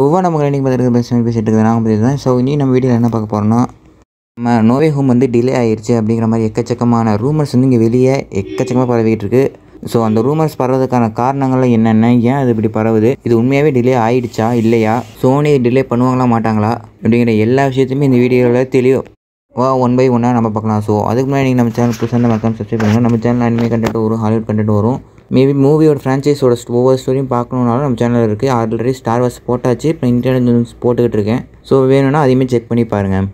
ஒவ்வொரு நம்ம கிளைனிங் பார்த்துருக்க பேசி பேசிட்டு இருக்குது நாங்கள் பேசுகிறேன் ஸோ இனி நம்ம வீடியோவில் என்ன பார்க்க போகிறோம்னா நம்ம நோவே ஹோம் வந்து டிலே ஆயிடுச்சு அப்படிங்கிற மாதிரி எக்கச்சக்கமான ரூமர்ஸ் வந்து இங்கே வெளியே எக்கச்சக்கமாக பரவிட்டு இருக்கு ஸோ அந்த ரூமர்ஸ் பரவதுக்கான காரணங்கள்லாம் என்னென்ன ஏன் அது இப்படி பரவுது இது உண்மையாகவே டிலே ஆகிடுச்சா இல்லையா சோனி டிலே பண்ணுவாங்களா மாட்டாங்களா அப்படிங்கிற எல்லா விஷயத்தையுமே இந்த வீடியோவில் தெளிவு வா ஒன் பை ஒன்னாக நம்ம பார்க்கலாம் ஸோ அதுக்கு முன்னாடி நீங்கள் நம்ம சேனல் புதுசாக மக்கள் சப்ஸ்கிரைப் பண்ணுங்கள் நம்ம சேனல் அனிமே கண்டென்ட் வரும் ஹாலிவுட் கண்டென்ட் வரும் மேபி மூவியோட ஃப்ரான்ச்சைஸோட ஒவ்வொரு ஸ்டோரியும் பார்க்கணுனாலும் நம்ம சேனலில் இருக்குது ஆல்ரெடி ஸ்டார் வாஸ் போட்டாச்சு இப்போ இன்டர்நெட் நியூஸ் போட்டுக்கிட்டு இருக்கேன் ஸோ வேணும்னா அதையுமே செக் பண்ணி பாருங்கள்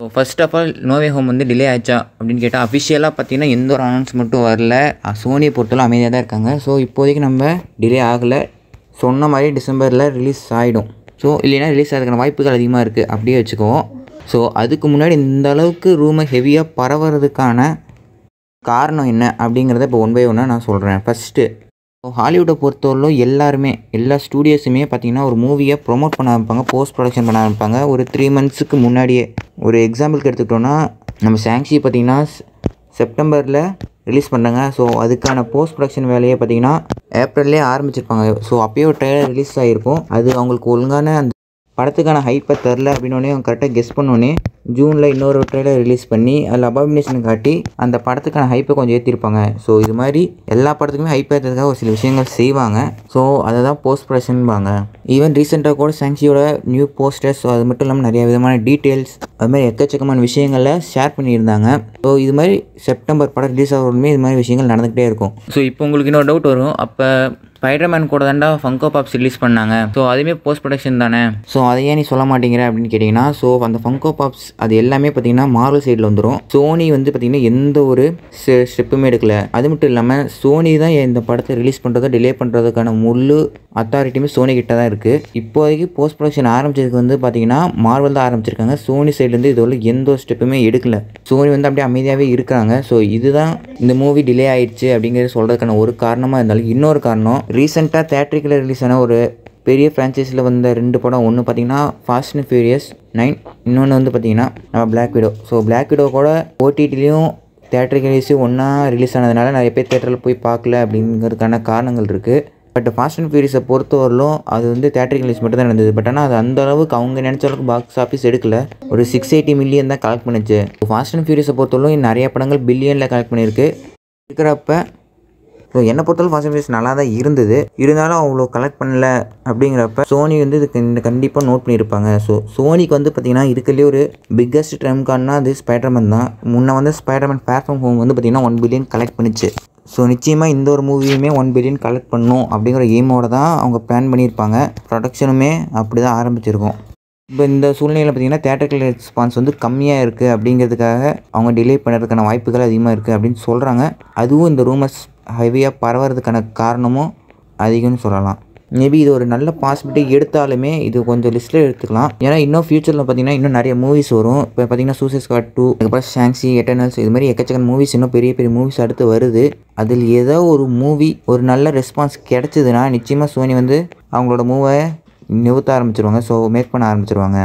so first of all No Way Home வந்து டிலே ஆச்சா அப்படின்னு கேட்டால் அஃபிஷியலாக பார்த்தீங்கன்னா எந்த ஒரு அனௌன்ஸ்மெண்ட்டும் வரல சோனியை பொறுத்தலாம் அமைதியாக தான் இருக்காங்க ஸோ இப்போதைக்கு நம்ம டிலே ஆகலை சொன்ன மாதிரி டிசம்பரில் ரிலீஸ் ஆகிடும் ஸோ இல்லைனா ரிலீஸ் ஆகிறதுக்கான வாய்ப்புகள் அதிகமாக இருக்குது அப்படியே வச்சுக்குவோம் ஸோ அதுக்கு முன்னாடி இந்த அளவுக்கு ரூமை ஹெவியாக பரவுறதுக்கான காரணம் என்ன அப்படிங்கிறத இப்போ ஒன் பை ஒன்றா நான் சொல்கிறேன் ஃபஸ்ட்டு ஹாலிவுட்டை பொறுத்தவரையிலும் எல்லாருமே எல்லா ஸ்டூடியோஸுமே பார்த்திங்கன்னா ஒரு மூவியை ப்ரொமோட் பண்ண ஆரம்பிப்பாங்க போஸ்ட் ப்ரொடக்ஷன் பண்ண ஆரம்பிப்பாங்க ஒரு த்ரீ மந்த்ஸுக்கு முன்னாடியே ஒரு எக்ஸாம்பிளுக்கு எடுத்துக்கிட்டோன்னா நம்ம சாங்ஷி பார்த்திங்கன்னா செப்டம்பரில் ரிலீஸ் பண்ணுறாங்க ஸோ அதுக்கான போஸ்ட் ப்ரொடக்ஷன் வேலையை பார்த்திங்கன்னா ஏப்ரல்லே ஆரம்பிச்சிருப்பாங்க ஸோ அப்போயே ஒரு ட்ரெய்லர் ரிலீஸ் ஆகிருக்கும் அது அவங்களுக்கு ஒழுங்கான அந்த படத்துக்கான ஹைப்பை தரல அப்படின்னோடனே அவங்க கரெக்டாக கெஸ் பண்ணோன்னே ஜூனில் இன்னொரு ட்ரெய்லர் ரிலீஸ் பண்ணி அதில் அபாமினேஷன் காட்டி அந்த படத்துக்கான ஹைப்பை கொஞ்சம் ஏற்றிருப்பாங்க ஸோ இது மாதிரி எல்லா படத்துக்குமே ஹைப் ஏற்றுறதுக்காக ஒரு சில விஷயங்கள் செய்வாங்க ஸோ அதை தான் போஸ்ட் ப்ரொடக்ஷன்பாங்க ஈவன் ரீசெண்டாக கூட சாங்ஸியோட நியூ போஸ்டர்ஸ் அது மட்டும் இல்லாமல் நிறைய விதமான டீட்டெயில்ஸ் அது மாதிரி எக்கச்சக்கமான விஷயங்களில் ஷேர் பண்ணியிருந்தாங்க ஸோ இது மாதிரி செப்டம்பர் படம் ரிலீஸ் ஆகிறதுமே இது மாதிரி விஷயங்கள் நடந்துகிட்டே இருக்கும் ஸோ இப்போ உங்களுக்கு இன்னொரு டவுட் வரும் அப்போ ஸ்பைடர்மேன் கூட தாண்டா ஃபங்கோ பாப்ஸ் ரிலீஸ் பண்ணாங்க ஸோ அதுவுமே போஸ்ட் ப்ரொடக்ஷன் தானே ஸோ அதையே நீ சொல்ல மாட்டேங்கிற அப்படின்னு கேட்டிங்கன்னா ஸோ அந்த ஃபங்கோ பாப்ஸ் அது எல்லாமே பார்த்தீங்கன்னா மார்வல் சைடில் வந்துடும் சோனி வந்து பார்த்தீங்கன்னா எந்த ஒரு ஸ்டெப்புமே எடுக்கல அது மட்டும் இல்லாமல் சோனி தான் இந்த படத்தை ரிலீஸ் பண்ணுறதோ டிலே பண்ணுறதுக்கான முழு அத்தாரிட்டியுமே சோனி கிட்ட தான் இருக்குது இப்போதைக்கு போஸ்ட் ப்ரொடக்ஷன் ஆரம்பிச்சதுக்கு வந்து பார்த்தீங்கன்னா மார்வல் தான் ஆரம்பிச்சிருக்காங்க சோனி சைட்லேருந்து இதுவரை எந்த ஒரு ஸ்டெப்புமே எடுக்கல சோனி வந்து அப்படியே அமைதியாகவே இருக்கிறாங்க ஸோ இதுதான் இந்த மூவி டிலே ஆயிடுச்சு அப்படிங்கிறது சொல்கிறதுக்கான ஒரு காரணமாக இருந்தாலும் இன்னொரு காரணம் ரீசெண்டாக தேட்டரிக்கில் ரிலீஸ் ஆன ஒரு பெரிய ஃப்ரான்ச்சைஸில் வந்த ரெண்டு படம் ஒன்று பார்த்தீங்கன்னா ஃபாஸ்ட் அண்ட் ஃபியூரியஸ் நைன் இன்னொன்று வந்து பார்த்தீங்கன்னா நம்ம Black Widow so Black Widow கூட ஓடிடிலையும் தேட்டருக்கு ரிலீஸு ஒன்றா ரிலீஸ் ஆனதுனால நிறைய பேர் தேட்டரில் போய் பார்க்கல அப்படிங்கிறதுக்கான காரணங்கள் இருக்குது பட் ஃபாஸ்ட் அண்ட் ஃபியூரியஸை பொறுத்தவரையிலும் அது வந்து தேட்டர் ரிலீஸ் மட்டும் தான் நடந்தது பட் ஆனால் அது அந்த அளவுக்கு அவங்க நினச்ச அளவுக்கு பாக்ஸ் ஆஃபீஸ் எடுக்கல ஒரு சிக்ஸ் எயிட்டி மில்லியன் தான் கலெக்ட் பண்ணிச்சு ஃபாஸ்ட் அண்ட் ஃபியூரியஸை பொறுத்தவரையிலும் நிறைய படங்கள் பில்லியனில் கலெக்ட் பண்ணியிருக்கு இருக்கிறப்ப ஸோ என்னை பொறுத்தவரை ஃபாஸ்ட் அண்ட் நல்லா தான் இருந்தது இருந்தாலும் அவ்வளோ கலெக்ட் பண்ணல அப்படிங்கிறப்ப சோனி வந்து இதுக்கு கண்டிப்பாக நோட் பண்ணியிருப்பாங்க ஸோ சோனிக்கு வந்து பார்த்தீங்கன்னா இருக்கிறதுலே ஒரு பிக்கஸ்ட் ட்ரெம் கார்டுனா அது ஸ்பைடர்மேன் தான் முன்னே வந்து ஸ்பைடர்மேன் ஃபேர்ஃபார்ம் ஹோம் வந்து பார்த்திங்கன்னா ஒன் பில்லியன் கலெக்ட் பண்ணிச்சு ஸோ நிச்சயமாக இந்த ஒரு மூவியுமே ஒன் பில்லியன் கலெக்ட் பண்ணும் அப்படிங்கிற எய்மோட தான் அவங்க பிளான் பண்ணியிருப்பாங்க ப்ரொடக்ஷனுமே அப்படி தான் ஆரம்பிச்சிருக்கோம் இப்போ இந்த சூழ்நிலையில் பார்த்தீங்கன்னா தேட்டர்கள் ரெஸ்பான்ஸ் வந்து கம்மியாக இருக்குது அப்படிங்கிறதுக்காக அவங்க டிலே பண்ணுறதுக்கான வாய்ப்புகள் அதிகமாக இருக்குது அப்படின்னு சொல்கிறாங்க அதுவும் இந்த ரூமர்ஸ் ஹெவியாக பரவுறதுக்கான காரணமும் அதிகம்னு சொல்லலாம் மேபி இது ஒரு நல்ல பாசிபிலிட்டி எடுத்தாலுமே இது கொஞ்சம் லிஸ்ட்டில் எடுத்துக்கலாம் ஏன்னா இன்னும் ஃபியூச்சரில் பார்த்தீங்கன்னா இன்னும் நிறைய மூவிஸ் வரும் இப்போ பார்த்தீங்கன்னா சூசைஸ் கார்ட் டூ அதுக்கப்புறம் ஷாங்ஸி எட்டர்னல்ஸ் இது மாதிரி எக்கச்சக்கன் மூவிஸ் இன்னும் பெரிய பெரிய மூவிஸ் அடுத்து வருது அதில் ஏதோ ஒரு மூவி ஒரு நல்ல ரெஸ்பான்ஸ் கிடச்சிதுன்னா நிச்சயமாக சோனி வந்து அவங்களோட மூவை நிறுத்த ஆரம்பிச்சிருவாங்க ஸோ மேக் பண்ண ஆரம்பிச்சிருவாங்க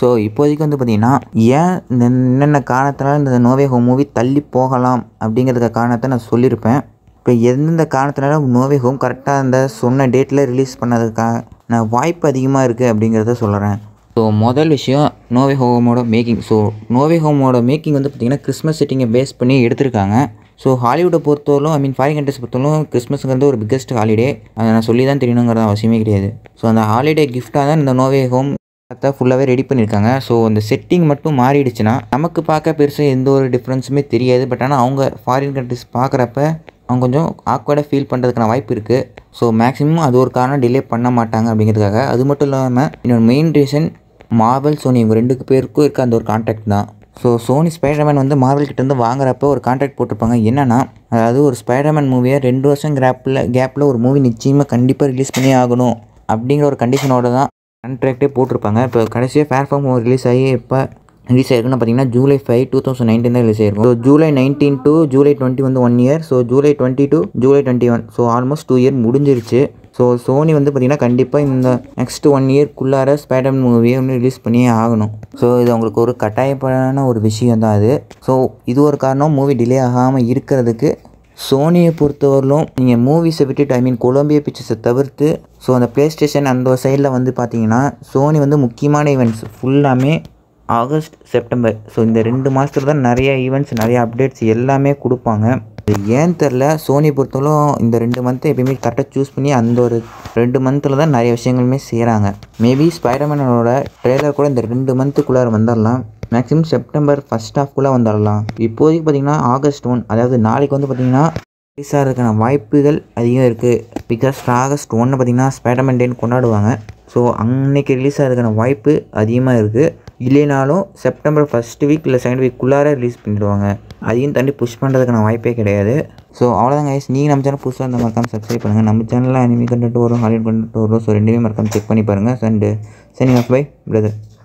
ஸோ இப்போதைக்கு வந்து பார்த்திங்கன்னா ஏன் இந்த என்னென்ன காரணத்தினால இந்த நோவே ஹோம் மூவி தள்ளி போகலாம் அப்படிங்கிறதுக்கு காரணத்தை நான் சொல்லியிருப்பேன் இப்போ எந்தெந்த காரணத்தினால நோவே ஹோம் கரெக்டாக அந்த சொன்ன டேட்டில் ரிலீஸ் பண்ணதுக்காக நான் வாய்ப்பு அதிகமாக இருக்குது அப்படிங்கிறத சொல்கிறேன் ஸோ முதல் விஷயம் நோவே ஹோமோட மேக்கிங் ஸோ நோவே ஹோமோட மேக்கிங் வந்து பார்த்திங்கன்னா கிறிஸ்மஸ் செட்டிங்கை பேஸ் பண்ணி எடுத்திருக்காங்க ஸோ ஹாலிவுட்டை பொறுத்தவரைக்கும் ஐ மீன் ஃபாரின் கண்ட்ரிஸ் பொறுத்தவரைக்கும் கிறிஸ்மஸுங்கிறது ஒரு பிக்கஸ்ட் ஹாலிடே அதை நான் சொல்லி தான் தெரியணுங்கிறது அவசியமே கிடையாது ஸோ அந்த ஹாலிடே கிஃப்டாக தான் இந்த நோவே ஹோம் பார்த்தா ஃபுல்லாகவே ரெடி பண்ணியிருக்காங்க ஸோ அந்த செட்டிங் மட்டும் மாறிடுச்சுன்னா நமக்கு பார்க்க பெருசாக எந்த ஒரு டிஃப்ரென்ஸுமே தெரியாது பட் ஆனால் அவங்க ஃபாரின் கண்ட்ரிஸ் பார்க்குறப்ப அவங்க கொஞ்சம் ஆக்வர்டாக ஃபீல் பண்ணுறதுக்கான வாய்ப்பு இருக்குது ஸோ மேக்ஸிமம் அது ஒரு காரணம் டிலே பண்ண மாட்டாங்க அப்படிங்கிறதுக்காக அது மட்டும் இல்லாமல் இன்னொரு மெயின் ரீசன் மார்வல் சோனி இவங்க ரெண்டு பேருக்கும் இருக்க அந்த ஒரு கான்ட்ராக்ட் தான் ஸோ சோனி ஸ்பைடர்மேன் வந்து மார்வல் கிட்டேருந்து வாங்குறப்ப ஒரு கான்ட்ராக்ட் போட்டிருப்பாங்க என்னென்னா அதாவது ஒரு ஸ்பைடர்மேன் மூவியை ரெண்டு வருஷம் கேப்பில் கேப்பில் ஒரு மூவி நிச்சயமாக கண்டிப்பாக ரிலீஸ் பண்ணி ஆகணும் அப்படிங்கிற ஒரு கண்டிஷனோட தான் கான்ட்ராக்டே போட்டிருப்பாங்க இப்போ கடைசியாக ஃபேர் ஃபார்ம் ரிலீஸ் ஆகி இப்போ ரிலீஸ் ஆயிருக்குன்னு பார்த்தீங்கன்னா July five two thousand nineteen தான் ரிலீஸ் ஆயிருக்கும் so July nineteen two July twenty வந்து one year so July twenty two July twenty one so almost two year முடிஞ்சிருச்சு ஸோ சோனி வந்து பார்த்திங்கன்னா கண்டிப்பாக இந்த நெக்ஸ்ட் ஒன் இயர்க்குள்ளார ஸ்பைடர்மேன் மூவியை வந்து ரிலீஸ் பண்ணியே ஆகணும் ஸோ இது அவங்களுக்கு ஒரு கட்டாயப்படான ஒரு விஷயம் தான் அது ஸோ இது ஒரு காரணம் மூவி டிலே ஆகாமல் இருக்கிறதுக்கு சோனியை பொறுத்தவரையிலும் நீங்கள் மூவிஸை விட்டுட்டு ஐ மீன் கொலம்பியா பிக்சர்ஸை தவிர்த்து ஸோ அந்த ப்ளே ஸ்டேஷன் அந்த சைடில் வந்து பார்த்தீங்கன்னா சோனி வந்து முக்கியமான ஈவெண்ட்ஸ் ஃபுல்லாமே ஆகஸ்ட் செப்டம்பர் ஸோ இந்த ரெண்டு மாதத்தில் தான் நிறையா ஈவெண்ட்ஸ் நிறையா அப்டேட்ஸ் எல்லாமே கொடுப்பாங்க ஏன் தெரில சோனி பொறுத்தவரைக்கும் இந்த ரெண்டு மந்த்தை எப்பயுமே கரெக்டாக சூஸ் பண்ணி அந்த ஒரு ரெண்டு மந்தில் தான் நிறைய விஷயங்களுமே செய்கிறாங்க மேபி ஸ்பைடர்மேனோட ட்ரெய்லர் கூட இந்த ரெண்டு மந்த்துக்குள்ளார வந்துடலாம் மேக்ஸிமம் செப்டம்பர் ஃபஸ்ட் ஹாஃப்குள்ளே வந்துடலாம் இப்போதைக்கு பார்த்திங்கன்னா ஆகஸ்ட் ஒன் அதாவது நாளைக்கு வந்து பார்த்திங்கன்னா ரிலீஸாக இருக்கான வாய்ப்புகள் அதிகம் இருக்குது பிகாஸ் ஆகஸ்ட் ஒன்று பார்த்திங்கன்னா ஸ்பைடர்மேன் டேன்னு கொண்டாடுவாங்க ஸோ அன்னைக்கு ரிலீஸ் ஆகிறதுக்கான வாய்ப்பு அதிகமாக இருக்குது இல்லைனாலும் செப்டம்பர் ஃபஸ்ட்டு வீக் இல்லை செகண்ட் வீக் ரிலீஸ் பண்ணிடுவாங்க அதையும் தாண்டி புஷ் பண்ணுறதுக்கான வாய்ப்பே கிடையாது ஸோ அவ்வளோதான் ஐஸ் நீங்கள் நம்ம சேனல் புதுசாக இருந்தால் மறக்காமல் சப்ஸ்கிரைப் பண்ணுங்கள் நம்ம சேனலில் அனிமி கண்டுட்டு வரும் ஹாலிவுட் கண்டுட்டு வரும் ஸோ ரெண்டுமே மறக்காமல் செக் பண்ணி பாருங்கள் அண்ட் ஆஃப் பை பிரதர்